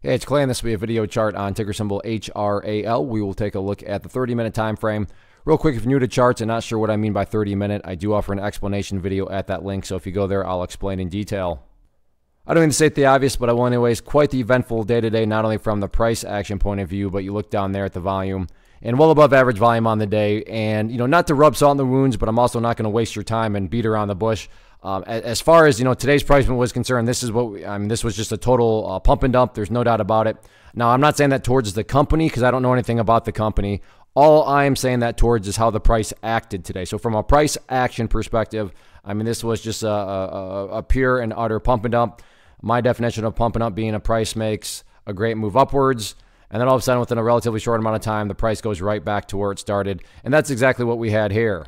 Hey, it's Clay, and this will be a video chart on ticker symbol HRAL. We will take a look at the 30-minute time frame. Real quick, if you're new to charts and not sure what I mean by 30-minute, I do offer an explanation video at that link, so if you go there, I'll explain in detail. I don't mean to state the obvious, but I will anyways. Quite the eventful day today, not only from the price action point of view, but you look down there at the volume and well above average volume on the day. And, you know, not to rub salt in the wounds, but I'm also not going to waste your time and beat around the bush. Um, as far as you know, today's price point was concerned, this is what we, I mean. This was just a total uh, pump and dump. There's no doubt about it. Now, I'm not saying that towards the company because I don't know anything about the company. All I am saying that towards is how the price acted today. So, from a price action perspective, I mean, this was just a, a, a pure and utter pump and dump. My definition of pumping up being a price makes a great move upwards. And then all of a sudden, within a relatively short amount of time, the price goes right back to where it started. And that's exactly what we had here.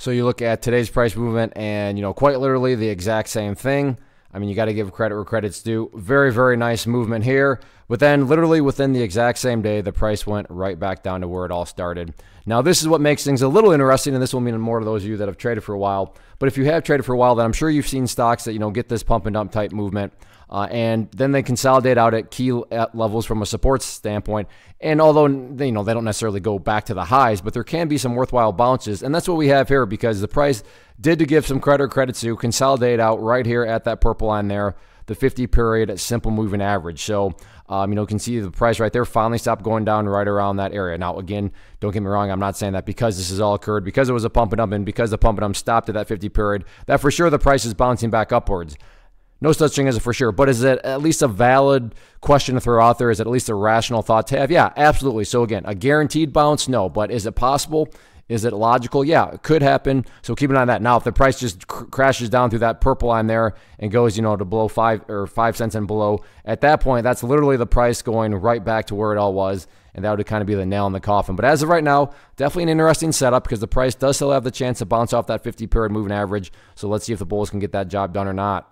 So you look at today's price movement and, you know, quite literally the exact same thing. I mean, you got to give credit where credit's due. Very, very nice movement here. But then, literally within the exact same day, the price went right back down to where it all started. Now, this is what makes things a little interesting, and this will mean more to those of you that have traded for a while. But if you have traded for a while, then I'm sure you've seen stocks that you know get this pump and dump type movement, uh, and then they consolidate out at key uh, levels from a support standpoint. And although you know they don't necessarily go back to the highs, but there can be some worthwhile bounces, and that's what we have here because the price did to give some credit or credit to consolidate out right here at that purple line there the 50 period simple moving average. So, um, you know, you can see the price right there finally stopped going down right around that area. Now, again, don't get me wrong, I'm not saying that because this has all occurred, because it was a pump and up, and because the pump and up stopped at that 50 period, that for sure the price is bouncing back upwards. No such thing as a for sure, but is it at least a valid question to throw out there? Is it at least a rational thought to have? Yeah, absolutely. So again, a guaranteed bounce, no, but is it possible? Is it logical? Yeah, it could happen. So keep an eye on that. Now, if the price just cr crashes down through that purple line there and goes, you know, to below five or five cents and below, at that point, that's literally the price going right back to where it all was. And that would kind of be the nail in the coffin. But as of right now, definitely an interesting setup because the price does still have the chance to bounce off that 50 period moving average. So let's see if the Bulls can get that job done or not.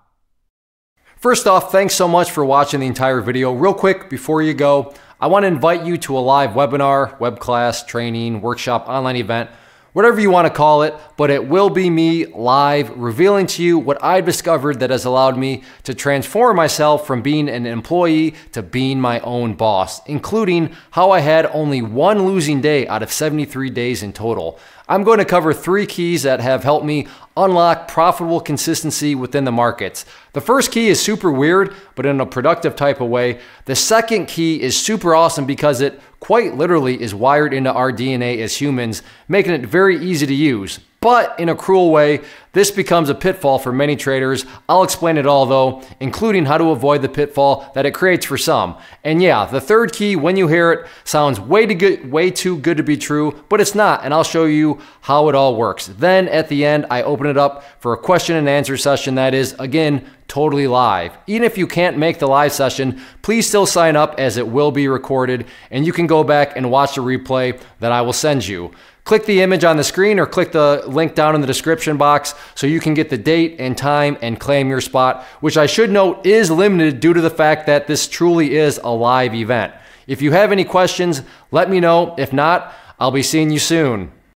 First off, thanks so much for watching the entire video. Real quick, before you go, I want to invite you to a live webinar, web class, training, workshop, online event whatever you want to call it, but it will be me live revealing to you what I discovered that has allowed me to transform myself from being an employee to being my own boss, including how I had only one losing day out of 73 days in total. I'm going to cover three keys that have helped me unlock profitable consistency within the markets. The first key is super weird, but in a productive type of way. The second key is super awesome because it quite literally is wired into our DNA as humans, making it very easy to use. But in a cruel way, this becomes a pitfall for many traders. I'll explain it all though, including how to avoid the pitfall that it creates for some. And yeah, the third key, when you hear it, sounds way too good, way too good to be true, but it's not, and I'll show you how it all works. Then at the end, I open it up for a question and answer session that is, again, totally live. Even if you can't make the live session, please still sign up as it will be recorded and you can go back and watch the replay that I will send you. Click the image on the screen or click the link down in the description box so you can get the date and time and claim your spot, which I should note is limited due to the fact that this truly is a live event. If you have any questions, let me know. If not, I'll be seeing you soon.